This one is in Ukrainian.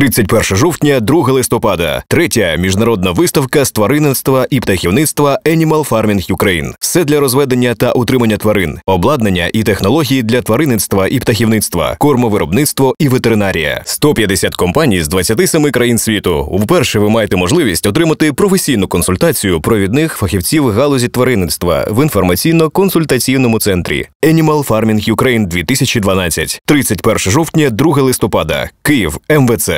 31 жовтня, 2 листопада, третя міжнародна виставка з тваринництва і птахівництва Animal Farming Ukraine. Все для розведення та утримання тварин, обладнання і технології для тваринництва і птахівництва, кормовиробництво і ветеринарія. 150 компаній з 27 країн світу. Вперше ви маєте можливість отримати професійну консультацію провідних фахівців галузі тваринництва в інформаційно-консультаційному центрі Animal Farming Ukraine 2012. 31 жовтня, 2 листопада, Київ, МВЦ.